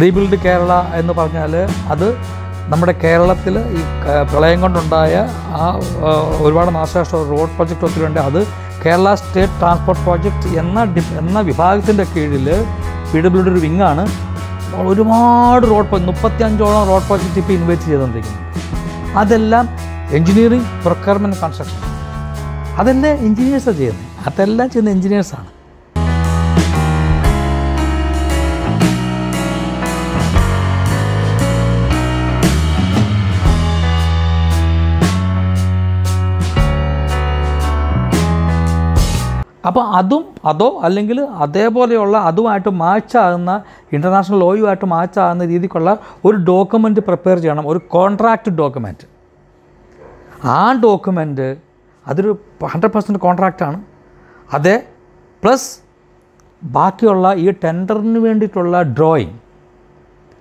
rebuild Kerala എന്ന് പറഞ്ഞാൽ അത് നമ്മുടെ കേരളത്തിൽ ഈ പ്രളയം കൊണ്ടുണ്ടായ ആ ഒരുപാട് നാശനഷ്ടം റോഡ് പ്രോജക്റ്റ് ഒത്തിരി ഉണ്ട് അത് കേരള സ്റ്റേറ്റ് ട്രാൻസ്പോർട്ട് പ്രോജക്റ്റ് എന്ന ഡി എന്ന വിഭാഗത്തിൻ്റെ കീഴിൽ പി ഡബ്ല്യുടെ ഒരു വിങ്ങാണ് ഒരുപാട് റോഡ് മുപ്പത്തി അഞ്ചോളം റോഡ് പ്രോജക്റ്റ് ഇപ്പോൾ ഇൻവെസ്റ്റ് ചെയ്തുകൊണ്ടിരിക്കുന്നത് അതെല്ലാം എഞ്ചിനീയറിംഗ് പ്രൊക്യർമെൻറ്റ് കൺസ്ട്രക്ഷൻ അതെല്ലാം എഞ്ചിനീയേഴ്സാണ് ചെയ്യുന്നത് അതെല്ലാം ചെയ്യുന്ന എഞ്ചിനീയേഴ്സാണ് അപ്പോൾ അതും അതോ അല്ലെങ്കിൽ അതേപോലെയുള്ള അതുമായിട്ട് മാച്ചാകുന്ന ഇൻ്റർനാഷണൽ ലോയുമായിട്ട് മാച്ചാകുന്ന രീതിക്കുള്ള ഒരു ഡോക്യുമെൻ്റ് പ്രിപ്പയർ ചെയ്യണം ഒരു കോൺട്രാക്റ്റ് ഡോക്യുമെൻറ്റ് ആ ഡോക്യുമെൻ്റ് അതൊരു ഹൺഡ്രഡ് പെർസെൻറ്റ് കോൺട്രാക്റ്റാണ് അതേ പ്ലസ് ബാക്കിയുള്ള ഈ ടെൻഡറിന് വേണ്ടിയിട്ടുള്ള ഡ്രോയിങ്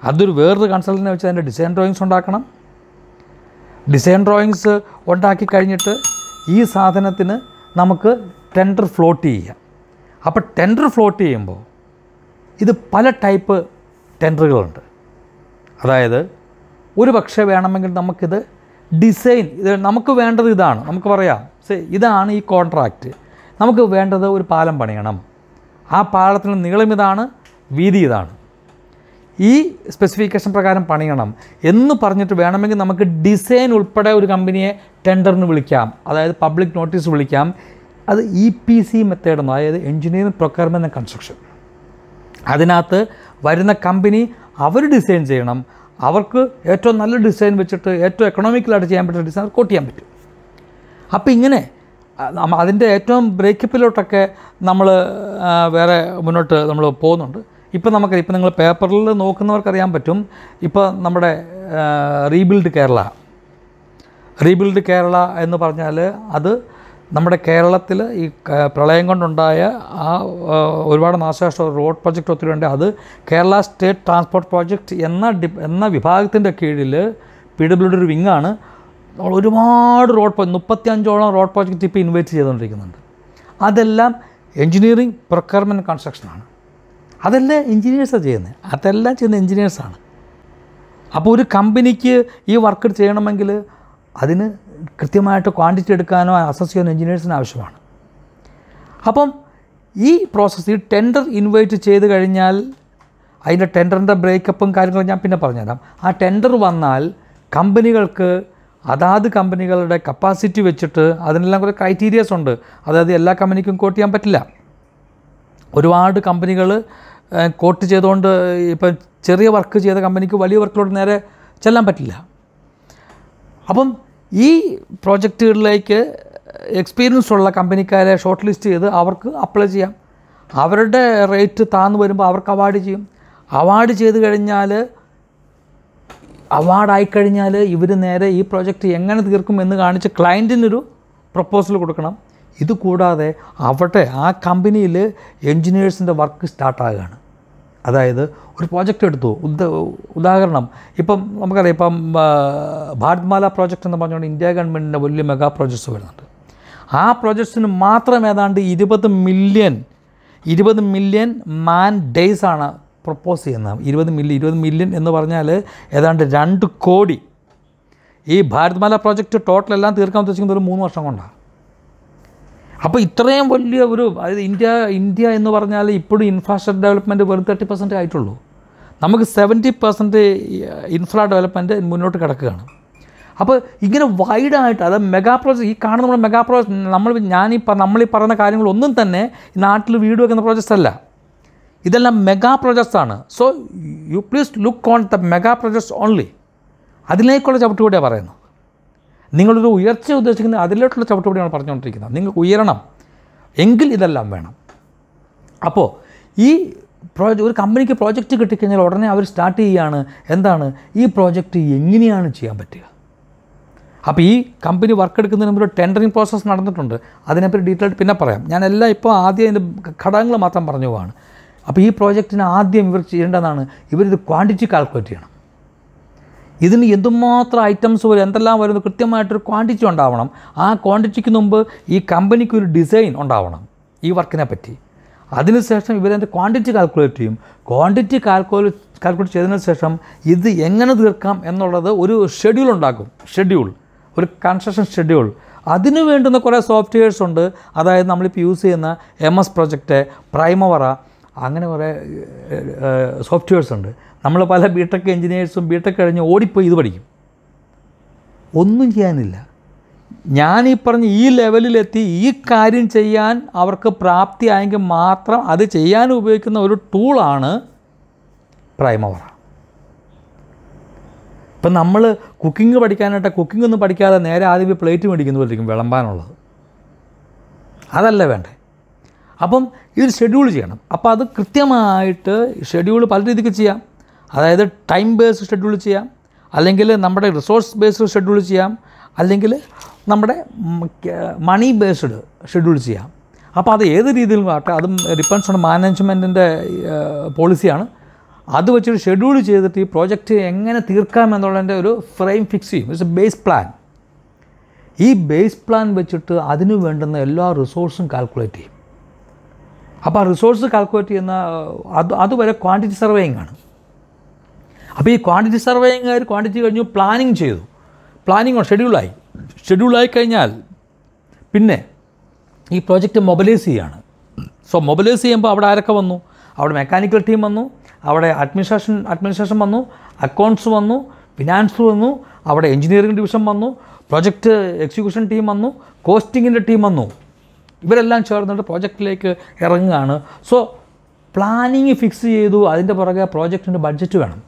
അതൊരു വേറൊരു കൺസൾട്ടനെ വെച്ച് അതിൻ്റെ ഡിസൈൻ ഡ്രോയിങ്സ് ഉണ്ടാക്കണം ഡിസൈൻ ഡ്രോയിങ്സ് ഉണ്ടാക്കി കഴിഞ്ഞിട്ട് ഈ സാധനത്തിന് നമുക്ക് ടെൻഡർ ഫ്ലോട്ട് ചെയ്യുക അപ്പോൾ ടെൻഡർ ഫ്ലോട്ട് ചെയ്യുമ്പോൾ ഇത് പല ടൈപ്പ് ടെൻഡറുകളുണ്ട് അതായത് ഒരു പക്ഷേ വേണമെങ്കിൽ നമുക്കിത് ഡിസൈൻ ഇത് നമുക്ക് വേണ്ടത് ഇതാണ് നമുക്ക് പറയാം ഇതാണ് ഈ കോൺട്രാക്റ്റ് നമുക്ക് വേണ്ടത് ഒരു പാലം പണിയണം ആ പാലത്തിന് നീളം ഇതാണ് വീതി ഇതാണ് ഈ സ്പെസിഫിക്കേഷൻ പ്രകാരം പണിയണം എന്ന് പറഞ്ഞിട്ട് വേണമെങ്കിൽ നമുക്ക് ഡിസൈൻ ഉൾപ്പെടെ ഒരു കമ്പനിയെ ടെൻഡറിന് വിളിക്കാം അതായത് പബ്ലിക് നോട്ടീസ് വിളിക്കാം അത് ഇ പി സി മെത്തേഡ് അതായത് എഞ്ചിനീയറിംഗ് പ്രൊക്യർമെൻ്റ് ആൻഡ് കൺസ്ട്രക്ഷൻ അതിനകത്ത് വരുന്ന കമ്പനി അവർ ഡിസൈൻ ചെയ്യണം അവർക്ക് ഏറ്റവും നല്ല ഡിസൈൻ വെച്ചിട്ട് ഏറ്റവും എക്കണോമിക്കലായിട്ട് ചെയ്യാൻ പറ്റുന്ന ഡിസൈൻ കോട്ട് ചെയ്യാൻ പറ്റും അപ്പോൾ ഇങ്ങനെ അതിൻ്റെ ഏറ്റവും ബ്രേക്കപ്പിലോട്ടൊക്കെ നമ്മൾ വേറെ മുന്നോട്ട് നമ്മൾ പോകുന്നുണ്ട് ഇപ്പോൾ നമുക്ക് ഇപ്പോൾ നിങ്ങൾ പേപ്പറിൽ നോക്കുന്നവർക്കറിയാൻ പറ്റും ഇപ്പോൾ നമ്മുടെ റീബിൽഡ് കേരള റീബിൽഡ് കേരള എന്ന് പറഞ്ഞാൽ അത് നമ്മുടെ കേരളത്തിൽ ഈ പ്രളയം കൊണ്ടുണ്ടായ ആ ഒരുപാട് നാശനഷ്ട റോഡ് പ്രോജക്റ്റ് ഒത്തിരി ഉണ്ട് അത് കേരള സ്റ്റേറ്റ് ട്രാൻസ്പോർട്ട് പ്രോജക്റ്റ് എന്ന ഡി എന്ന വിഭാഗത്തിൻ്റെ കീഴിൽ പി ഡബ്ല്യുഡിയുടെ ഒരു വിങ്ങാണ് ഒരുപാട് റോഡ് മുപ്പത്തി മുപ്പത്തിയഞ്ചോളം റോഡ് പ്രോജക്റ്റ് ഇപ്പോൾ ഇൻവൈറ്റ് ചെയ്തുകൊണ്ടിരിക്കുന്നുണ്ട് അതെല്ലാം എഞ്ചിനീയറിംഗ് പ്രൊക്യർമെൻറ്റ് കൺസ്ട്രക്ഷനാണ് അതെല്ലാം എൻജിനീയേഴ്സാണ് ചെയ്യുന്നത് അതെല്ലാം ചെയ്യുന്ന എൻജിനീയേഴ്സാണ് അപ്പോൾ ഒരു കമ്പനിക്ക് ഈ വർക്ക് ചെയ്യണമെങ്കിൽ അതിന് കൃത്യമായിട്ട് ക്വാണ്ടിറ്റി എടുക്കാനോ അസസ് ചെയ്യാനോ എഞ്ചിനീയേഴ്സിന് ആവശ്യമാണ് അപ്പം ഈ പ്രോസസ്സ് ഈ ടെൻഡർ ഇൻവൈറ്റ് ചെയ്ത് കഴിഞ്ഞാൽ അതിൻ്റെ ടെൻഡറിൻ്റെ ബ്രേക്കപ്പും കാര്യങ്ങളും ഞാൻ പിന്നെ പറഞ്ഞുതരാം ആ ടെൻഡർ വന്നാൽ കമ്പനികൾക്ക് അതാത് കമ്പനികളുടെ കപ്പാസിറ്റി വെച്ചിട്ട് അതിനെല്ലാം കുറേ ക്രൈറ്റീരിയസ് ഉണ്ട് അതായത് എല്ലാ കമ്പനിക്കും കോട്ട് ചെയ്യാൻ പറ്റില്ല ഒരുപാട് കമ്പനികൾ കോട്ട് ചെയ്തുകൊണ്ട് ഇപ്പം ചെറിയ വർക്ക് ചെയ്ത കമ്പനിക്ക് വലിയ വർക്കിലോട്ട് നേരെ ചെല്ലാൻ പറ്റില്ല അപ്പം ഈ പ്രോജക്റ്റുകളിലേക്ക് എക്സ്പീരിയൻസ് ഉള്ള കമ്പനിക്കാരെ ഷോർട്ട് ലിസ്റ്റ് ചെയ്ത് അവർക്ക് അപ്ലൈ ചെയ്യാം അവരുടെ റേറ്റ് താന്ന് വരുമ്പോൾ അവർക്ക് അവാർഡ് ചെയ്യും അവാർഡ് ചെയ്ത് കഴിഞ്ഞാൽ അവാർഡായി കഴിഞ്ഞാൽ ഇവർ നേരെ ഈ പ്രോജക്റ്റ് എങ്ങനെ തീർക്കും എന്ന് കാണിച്ച് ക്ലയൻറ്റിനൊരു പ്രപ്പോസൽ കൊടുക്കണം ഇത് കൂടാതെ അവിടെ ആ കമ്പനിയിൽ എൻജിനീയേഴ്സിൻ്റെ വർക്ക് സ്റ്റാർട്ടാകുകയാണ് അതായത് ഒരു പ്രോജക്റ്റ് എടുത്തു ഉദ ഉദാഹരണം ഇപ്പം നമുക്കറിയാം ഇപ്പം ഭാരത്മാല പ്രോജക്റ്റ് എന്ന് പറഞ്ഞുകൊണ്ട് ഇന്ത്യ ഗവൺമെൻറ്റിൻ്റെ വലിയ മെഗാ പ്രോജക്ട്സ് വരുന്നുണ്ട് ആ പ്രോജക്ട്സിന് മാത്രം ഏതാണ്ട് ഇരുപത് മില്യൺ ഇരുപത് മില്യൺ മാൻ ഡേയ്സ് ആണ് പ്രപ്പോസ് ചെയ്യുന്നത് ഇരുപത് മില്യൺ ഇരുപത് മില്യൺ എന്ന് പറഞ്ഞാൽ ഏതാണ്ട് രണ്ട് കോടി ഈ ഭാരത്മാല പ്രോജക്റ്റ് ടോട്ടൽ എല്ലാം തീർക്കാൻ ഉദ്ദേശിക്കുന്നത് ഒരു മൂന്ന് വർഷം കൊണ്ടാണ് അപ്പോൾ ഇത്രയും വലിയ ഒരു അതായത് ഇന്ത്യ ഇന്ത്യ എന്ന് പറഞ്ഞാൽ ഇപ്പോഴും ഇൻഫ്രാസ്ട്രക്ചർ ഡെവലപ്മെൻറ്റ് വെറും തേർട്ടി പെർസെൻറ്റ് ആയിട്ടുള്ളൂ നമുക്ക് സെവൻറ്റി പെർസെൻറ്റ് ഇൻഫ്രാ ഡെവലപ്മെൻറ്റ് മുന്നോട്ട് കിടക്കുകയാണ് അപ്പോൾ ഇങ്ങനെ വൈഡായിട്ട് അത് മെഗാ പ്രോജക്ട് ഈ കാണുന്ന നമ്മുടെ മെഗാ പ്രോജക്ട് നമ്മൾ ഞാനീ നമ്മളീ പറയുന്ന കാര്യങ്ങളൊന്നും തന്നെ നാട്ടിൽ വീട് വെക്കുന്ന പ്രോജക്ട്സ് അല്ല ഇതെല്ലാം മെഗാ പ്രോജക്ട്സ് ആണ് so you please look on the mega projects only അതിലേക്കുള്ള ചവിട്ടുകൂടിയാണ് പറയുന്നത് നിങ്ങളൊരു ഉയർച്ച ഉദ്ദേശിക്കുന്നത് അതിലോട്ടുള്ള ചവിട്ടുപടിയാണ് പറഞ്ഞുകൊണ്ടിരിക്കുന്നത് നിങ്ങൾക്ക് ഉയരണം എങ്കിൽ ഇതെല്ലാം വേണം അപ്പോൾ ഈ പ്രോജക്റ്റ് ഒരു കമ്പനിക്ക് പ്രോജക്റ്റ് കിട്ടിക്കഴിഞ്ഞാൽ ഉടനെ അവർ സ്റ്റാർട്ട് ചെയ്യുകയാണ് എന്താണ് ഈ പ്രോജക്റ്റ് എങ്ങനെയാണ് ചെയ്യാൻ പറ്റുക അപ്പോൾ ഈ കമ്പനി വർക്ക് എടുക്കുന്നതിന് മുമ്പ് ടെൻഡറിങ് പ്രോസസ്സ് നടന്നിട്ടുണ്ട് അതിനെപ്പറ്റി ഡീറ്റെയിൽ പിന്നെ പറയാം ഞാൻ എല്ലാം ഇപ്പോൾ ആദ്യം അതിൻ്റെ ഘടകങ്ങൾ മാത്രം പറഞ്ഞു പോവാണ് അപ്പോൾ ഈ പ്രോജക്റ്റിന് ആദ്യം ഇവർ ചെയ്യേണ്ടതാണ് ഇവരിത് ക്വാണ്ടിറ്റി കാൽക്കുലേറ്റ് ചെയ്യണം ഇതിന് എന്തുമാത്രം ഐറ്റംസ് വരും എന്തെല്ലാം വരുന്നു കൃത്യമായിട്ടൊരു ക്വാണ്ടിറ്റി ഉണ്ടാവണം ആ ക്വാണ്ടിറ്റിക്ക് മുമ്പ് ഈ കമ്പനിക്ക് ഒരു ഡിസൈൻ ഉണ്ടാവണം ഈ വർക്കിനെ പറ്റി അതിനുശേഷം ഇവരെ ക്വാണ്ടിറ്റി കാൽക്കുലേറ്റ് ചെയ്യും ക്വാണ്ടിറ്റി കാൽക്കുലേറ്റ് കാൽക്കുലേറ്റ് ചെയ്തതിന് ശേഷം ഇത് എങ്ങനെ തീർക്കാം എന്നുള്ളത് ഒരു ഷെഡ്യൂൾ ഉണ്ടാക്കും ഷെഡ്യൂൾ ഒരു കൺസ്ട്രക്ഷൻ ഷെഡ്യൂൾ അതിന് വേണ്ടുന്ന കുറേ സോഫ്റ്റ്വെയർസ് ഉണ്ട് അതായത് നമ്മളിപ്പോൾ യൂസ് ചെയ്യുന്ന എം എസ് പ്രൊജക്റ്റ് പ്രൈമവറ അങ്ങനെ കുറേ സോഫ്റ്റ്വെയർസ് ഉണ്ട് നമ്മൾ പല ബി ടെക് എഞ്ചിനീയേഴ്സും ബി ടെക് കഴിഞ്ഞ് ഓടിപ്പോയി ഇത് പഠിക്കും ഒന്നും ചെയ്യാനില്ല ഞാൻ ഈ പറഞ്ഞ ഈ ലെവലിലെത്തി ഈ കാര്യം ചെയ്യാൻ അവർക്ക് പ്രാപ്തിയായെങ്കിൽ മാത്രം അത് ചെയ്യാൻ ഉപയോഗിക്കുന്ന ഒരു ടൂളാണ് പ്രൈമവർ ഇപ്പം നമ്മൾ കുക്കിംഗ് പഠിക്കാനായിട്ട് കുക്കിംഗ് ഒന്നും പഠിക്കാതെ നേരെ ആദ്യം പ്ലേറ്റ് മേടിക്കുന്നതായിരിക്കും വിളമ്പാനുള്ളത് അതല്ല വേണ്ടേ അപ്പം ഇത് ഷെഡ്യൂൾ ചെയ്യണം അപ്പോൾ അത് കൃത്യമായിട്ട് ഷെഡ്യൂൾ പല രീതിക്ക് ചെയ്യാം അതായത് ടൈം ബേസ് ഷെഡ്യൂൾ ചെയ്യാം അല്ലെങ്കിൽ നമ്മുടെ റിസോഴ്സ് ബേസ്ഡ് ഷെഡ്യൂൾ ചെയ്യാം അല്ലെങ്കിൽ നമ്മുടെ മണി ബേസ്ഡ് ഷെഡ്യൂൾ ചെയ്യാം അപ്പോൾ അത് ഏത് രീതിയിലും ആട്ടെ അതും ഡിപ്പെൻസ് ഓൺ മാനേജ്മെൻറ്റിൻ്റെ പോളിസിയാണ് അത് വെച്ചൊരു ഷെഡ്യൂൾ ചെയ്തിട്ട് ഈ പ്രോജക്റ്റ് എങ്ങനെ തീർക്കാം എന്നുള്ളതിൻ്റെ ഒരു ഫ്രെയിം ഫിക്സ് ചെയ്യും ഇറ്റ്സ് എ ബേസ് പ്ലാൻ ഈ ബേസ് പ്ലാൻ വെച്ചിട്ട് അതിനു വേണ്ടുന്ന എല്ലാ റിസോഴ്സും കാൽക്കുലേറ്റ് ചെയ്യും അപ്പോൾ റിസോഴ്സ് കാൽക്കുലേറ്റ് ചെയ്യുന്ന അത് അതുവരെ ക്വാണ്ടിറ്റി സർവേയിങ് ആണ് അപ്പോൾ ഈ ക്വാണ്ടിറ്റി ആയി ക്വാണ്ടിറ്റി കഴിഞ്ഞു പ്ലാനിങ് ചെയ്തു പ്ലാനിങ് ഷെഡ്യൂളായി ഷെഡ്യൂളായി കഴിഞ്ഞാൽ പിന്നെ ഈ പ്രോജക്റ്റ് മൊബിലൈസ് ചെയ്യാണ് സോ മൊബിലൈസ് ചെയ്യുമ്പോൾ അവിടെ ആരൊക്കെ വന്നു അവിടെ മെക്കാനിക്കൽ ടീം വന്നു അവിടെ അഡ്മിനിസ്ട്രേഷൻ അഡ്മിനിസ്ട്രേഷൻ വന്നു അക്കൗണ്ട്സ് വന്നു ഫിനാൻസ് വന്നു അവിടെ എഞ്ചിനീയറിംഗ് ഡിവിഷൻ വന്നു പ്രൊജക്റ്റ് എക്സിക്യൂഷൻ ടീം വന്നു കോസ്റ്റിങ്ങിൻ്റെ ടീം വന്നു ഇവരെല്ലാം ചേർന്നിട്ട് പ്രോജക്റ്റിലേക്ക് ഇറങ്ങുകയാണ് സോ പ്ലാനിങ് ഫിക്സ് ചെയ്തു അതിൻ്റെ പുറകെ പ്രോജക്റ്റിൻ്റെ ബഡ്ജറ്റ് വേണം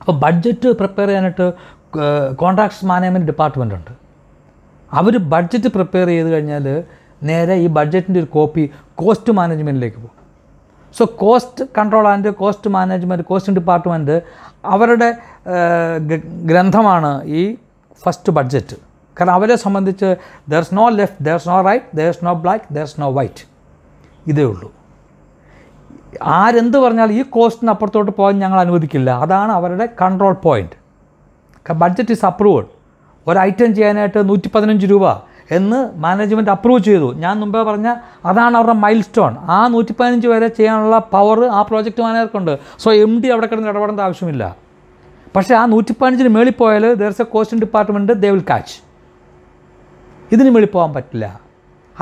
അപ്പോൾ ബഡ്ജറ്റ് പ്രിപ്പയർ ചെയ്യാനായിട്ട് കോൺട്രാക്ട്സ് മാനേജ്മെൻറ്റ് ഡിപ്പാർട്ട്മെൻ്റ് ഉണ്ട് അവർ ബഡ്ജറ്റ് പ്രിപ്പയർ ചെയ്ത് കഴിഞ്ഞാൽ നേരെ ഈ ബഡ്ജറ്റിൻ്റെ ഒരു കോപ്പി കോസ്റ്റ് മാനേജ്മെൻറ്റിലേക്ക് പോകും so cost control and cost management cost department അവരുടെ ഗ്രന്ഥമാണ് ഈ ഫസ്റ്റ് ബഡ്ജറ്റ് കാരണം അവരെ സംബന്ധിച്ച് is no left is no right is no black is no white ഇതേ ഉള്ളൂ ആരെന്ത് പറഞ്ഞാൽ ഈ കോസ്റ്റിന് അപ്പുറത്തോട്ട് പോകാൻ ഞങ്ങൾ അനുവദിക്കില്ല അതാണ് അവരുടെ control point budget is approved ഒരു ഐറ്റം ചെയ്യാനായിട്ട് നൂറ്റി പതിനഞ്ച് രൂപ എന്ന് മാനേജ്മെൻറ്റ് അപ്രൂവ് ചെയ്തു ഞാൻ മുമ്പേ പറഞ്ഞ അതാണ് അവരുടെ മൈൽ സ്റ്റോൺ ആ നൂറ്റി പതിനഞ്ച് വരെ ചെയ്യാനുള്ള പവർ ആ പ്രോജക്റ്റ് മാനേജർക്കുണ്ട് സോ എം ഡി അവിടെ കിടന്ന് ഇടപെടേണ്ട ആവശ്യമില്ല പക്ഷേ ആ നൂറ്റി പതിനഞ്ചിന് മേളിൽ പോയാൽ there is a costing department they will catch ഇതിന് പോകാൻ പറ്റില്ല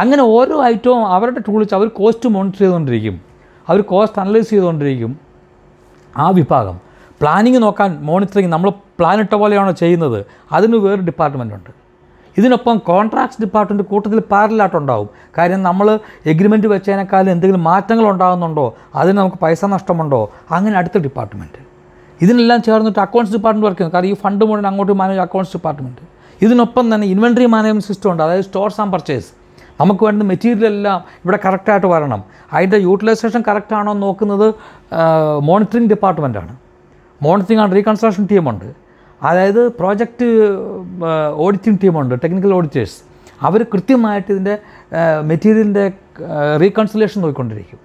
അങ്ങനെ ഓരോ ഐറ്റവും അവരുടെ ടൂൾസ് അവർ കോസ്റ്റ് മോണിറ്റർ ചെയ്തുകൊണ്ടിരിക്കും അവർ കോസ്റ്റ് അനലൈസ് ചെയ്തുകൊണ്ടിരിക്കും ആ വിഭാഗം പ്ലാനിങ് നോക്കാൻ മോണിറ്ററിങ് നമ്മൾ പ്ലാൻ ഇട്ട പോലെയാണോ ചെയ്യുന്നത് അതിന് വേറൊരു ഡിപ്പാർട്ട്മെൻ്റ് ഉണ്ട് ഇതിനൊപ്പം കോൺട്രാക്ട്സ് ഡിപ്പാർട്ട്മെൻറ്റ് കൂട്ടത്തിൽ പാരലായിട്ടുണ്ടാവും കാര്യം നമ്മൾ എഗ്രിമെൻറ്റ് വെച്ചതിനേക്കാളും എന്തെങ്കിലും മാറ്റങ്ങൾ ഉണ്ടാകുന്നുണ്ടോ അതിന് നമുക്ക് പൈസ നഷ്ടമുണ്ടോ അങ്ങനെ അടുത്ത ഡിപ്പാർട്ട്മെൻറ്റ് ഇതിനെല്ലാം ചേർന്നിട്ട് അക്കൗണ്ട്സ് ഡിപ്പാർട്ട്മെൻറ്റ് വർക്ക് ചെയ്യുന്നു കാരണം ഈ ഫണ്ട് മുഴുവൻ അങ്ങോട്ട് മാനേജ് അക്കൗണ്ട്സ് ഡിപ്പാർട്ട്മെൻറ്റ് ഇതിനൊപ്പം തന്നെ ഇൻവെൻട്രി മാനേജ്മെൻറ്റ് സിസ്റ്റം ഉണ്ട് അതായത് സ്റ്റോർസ് ആൻഡ് പർച്ചേസ് നമുക്ക് വേണ്ട മെറ്റീരിയൽ എല്ലാം ഇവിടെ കറക്റ്റായിട്ട് വരണം അതിൻ്റെ യൂട്ടിലൈസേഷൻ കറക്റ്റാണോ എന്ന് നോക്കുന്നത് മോണിറ്ററിംഗ് ഡിപ്പാർട്ട്മെൻറ്റാണ് മോണിറ്ററിംഗ് ആൻഡ് റീകൺസ്ട്രക്ഷൻ ടീമുണ്ട് അതായത് പ്രോജക്റ്റ് ഓഡിറ്റിംഗ് ടീമുണ്ട് ടെക്നിക്കൽ ഓഡിറ്റേഴ്സ് അവർ കൃത്യമായിട്ട് ഇതിൻ്റെ മെറ്റീരിയലിൻ്റെ റീകൺസിലേഷൻ നോക്കിക്കൊണ്ടിരിക്കും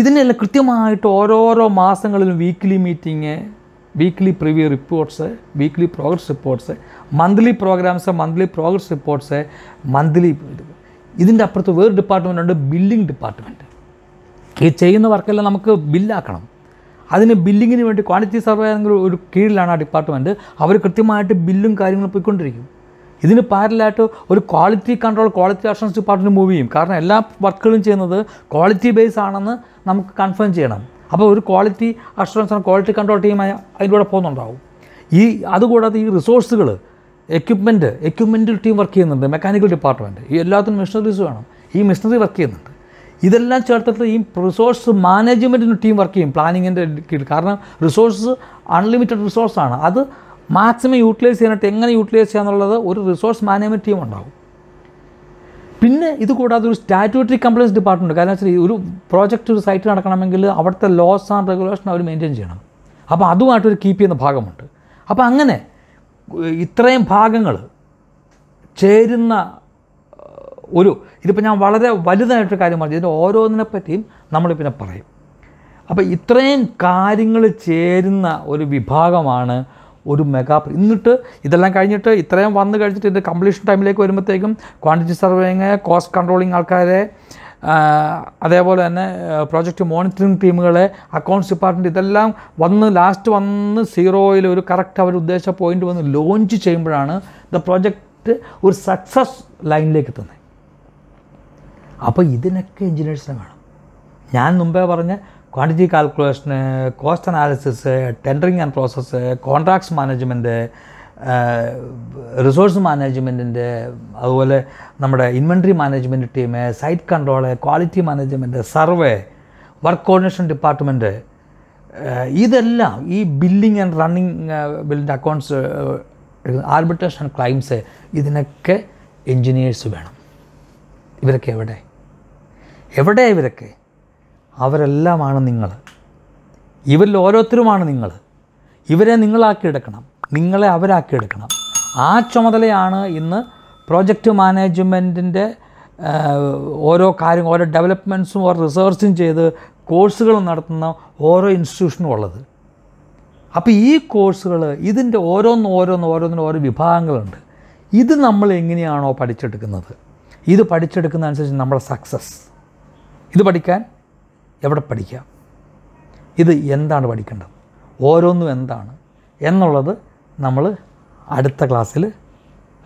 ഇതിനെല്ലാം കൃത്യമായിട്ട് ഓരോരോ മാസങ്ങളിലും weekly meeting weekly preview reports weekly progress reports monthly programmes monthly progress reports monthly ഇതിൻ്റെ അപ്പുറത്ത് വേറെ ഡിപ്പാർട്ട്മെൻ്റ് ഉണ്ട് ബില്ലിംഗ് ഡിപ്പാർട്ട്മെൻറ്റ് ഈ ചെയ്യുന്ന വർക്കെല്ലാം നമുക്ക് ബില്ലാക്കണം അതിന് ബില്ലിങ്ങിന് വേണ്ടി ക്വാണ്ടിറ്റി സർവേ ഒരു കീഴിലാണ് ആ ഡിപ്പാർട്ട്മെൻറ്റ് അവർ കൃത്യമായിട്ട് ബില്ലും കാര്യങ്ങളും പോയിക്കൊണ്ടിരിക്കും ഇതിന് പാരലായിട്ട് ഒരു quality control quality assurance department move ചെയ്യും കാരണം എല്ലാ വർക്കുകളും ചെയ്യുന്നത് ക്വാളിറ്റി ബേസ് ആണെന്ന് നമുക്ക് കൺഫേം ചെയ്യണം അപ്പോൾ ഒരു quality assurance and quality control ടീമായ അതിൻ്റെ കൂടെ പോകുന്നുണ്ടാവും ഈ അതുകൂടാതെ ഈ റിസോഴ്സുകൾ എക്യുപ്മെൻറ്റ് എക്യുപ്മെൻറ്റ് ടീം വർക്ക് ചെയ്യുന്നുണ്ട് മെക്കാനിക്കൽ ഡിപ്പാർട്ട്മെൻറ്റ് ഈ എല്ലാത്തിനും മെഷീനറീസ് വേണം ഈ മെഷീനറി വർക്ക് ചെയ്യുന്നുണ്ട് ഇതെല്ലാം ചേർത്തിട്ട് ഈ റിസോഴ്സ് മാനേജ്മെൻറ്റിന് ടീം വർക്ക് ചെയ്യും പ്ലാനിങ്ങിൻ്റെ കീഴിൽ കാരണം റിസോഴ്സ് അൺലിമിറ്റഡ് റിസോഴ്സാണ് അത് മാക്സിമം യൂട്ടിലൈസ് ചെയ്യാനായിട്ട് എങ്ങനെ യൂട്ടിലൈസ് ചെയ്യാന്നുള്ളത് ഒരു റിസോഴ്സ് മാനേജ്മെൻറ്റ് ടീം ഉണ്ടാകും പിന്നെ ഇത് കൂടാതെ ഒരു സ്റ്റാറ്റ്യൂട്ടറി കംപ്ലയൻസ് ഡിപ്പാർട്ട്മെൻറ്റ് കാരണം വെച്ചാൽ ഒരു പ്രോജക്റ്റ് ഒരു സൈറ്റ് നടക്കണമെങ്കിൽ അവിടുത്തെ ലോസ് ആൻഡ് റെഗുലേഷൻ അവർ മെയിൻറ്റെയിൻ ചെയ്യണം അപ്പോൾ അതുമായിട്ട് ഒരു കീപ്പ് ചെയ്യുന്ന ഭാഗമുണ്ട് അപ്പോൾ അങ്ങനെ ഇത്രയും ഭാഗങ്ങൾ ചേരുന്ന ഒരു ഇതിപ്പോൾ ഞാൻ വളരെ വലുതായിട്ടൊരു കാര്യം പറഞ്ഞു ഇതിൻ്റെ ഓരോന്നിനെ പറ്റിയും നമ്മൾ പിന്നെ പറയും അപ്പോൾ ഇത്രയും കാര്യങ്ങൾ ചേരുന്ന ഒരു വിഭാഗമാണ് ഒരു മെഗാ എന്നിട്ട് ഇതെല്ലാം കഴിഞ്ഞിട്ട് ഇത്രയും വന്നു കഴിഞ്ഞിട്ട് ഇതിൻ്റെ കംപ്ലീഷൻ ടൈമിലേക്ക് വരുമ്പോഴത്തേക്കും ക്വാണ്ടിറ്റി സർവേയിങ് കോസ്റ്റ് കൺട്രോളിങ് ആൾക്കാരെ അതേപോലെ തന്നെ പ്രോജക്റ്റ് മോണിറ്ററിംഗ് ടീമുകളെ അക്കൗണ്ട്സ് ഡിപ്പാർട്ട്മെൻറ്റ് ഇതെല്ലാം വന്ന് ലാസ്റ്റ് വന്ന് സീറോയിൽ ഒരു കറക്റ്റ് അവർ ഉദ്ദേശിച്ച പോയിന്റ് വന്ന് ലോഞ്ച് ചെയ്യുമ്പോഴാണ് ദ പ്രോജക്റ്റ് ഒരു സക്സസ് ലൈനിലേക്ക് എത്തുന്നത് അപ്പോൾ ഇതിനൊക്കെ എഞ്ചിനീയേഴ്സിനെ വേണം ഞാൻ മുമ്പേ പറഞ്ഞ ക്വാണ്ടിറ്റി കാൽക്കുലേഷന് cost analysis tendering and process contracts management resource മാനേജ്മെൻറ്റിൻ്റെ അതുപോലെ നമ്മുടെ inventory management team site control quality management survey work coordination department ഇതെല്ലാം ഈ ബില്ലിംഗ് ആൻഡ് റണ്ണിങ് ബില്ലിൻ്റെ അക്കൗണ്ട്സ് ആർബിട്രേഷൻ ആൻഡ് ക്ലൈംസ് ഇതിനൊക്കെ എൻജിനീയേഴ്സ് വേണം ഇവരൊക്കെ എവിടെ എവിടെ ഇവരൊക്കെ അവരെല്ലാമാണ് നിങ്ങൾ ഇവരിൽ ഓരോരുത്തരുമാണ് നിങ്ങൾ ഇവരെ നിങ്ങളാക്കിയെടുക്കണം നിങ്ങളെ അവരാക്കിയെടുക്കണം ആ ചുമതലയാണ് ഇന്ന് പ്രോജക്റ്റ് മാനേജ്മെൻറ്റിൻ്റെ ഓരോ കാര്യം ഓരോ ഡെവലപ്മെൻറ്റ്സും ഓരോ റിസർച്ചും ചെയ്ത് കോഴ്സുകൾ നടത്തുന്ന ഓരോ ഇൻസ്റ്റിറ്റ്യൂഷനും ഉള്ളത് അപ്പോൾ ഈ കോഴ്സുകൾ ഇതിൻ്റെ ഓരോന്ന് ഓരോന്ന് ഓരോന്നിനും ഓരോ വിഭാഗങ്ങളുണ്ട് ഇത് നമ്മൾ എങ്ങനെയാണോ പഠിച്ചെടുക്കുന്നത് ഇത് പഠിച്ചെടുക്കുന്ന അനുസരിച്ച് നമ്മുടെ സക്സസ് ഇത് പഠിക്കാൻ എവിടെ പഠിക്കാം ഇത് എന്താണ് പഠിക്കേണ്ടത് ഓരോന്നും എന്താണ് എന്നുള്ളത് നമ്മൾ അടുത്ത ക്ലാസ്സിൽ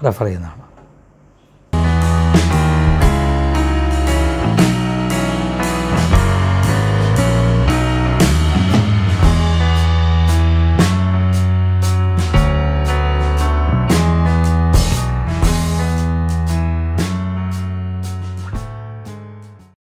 റെഫർ ചെയ്യുന്നതാണ്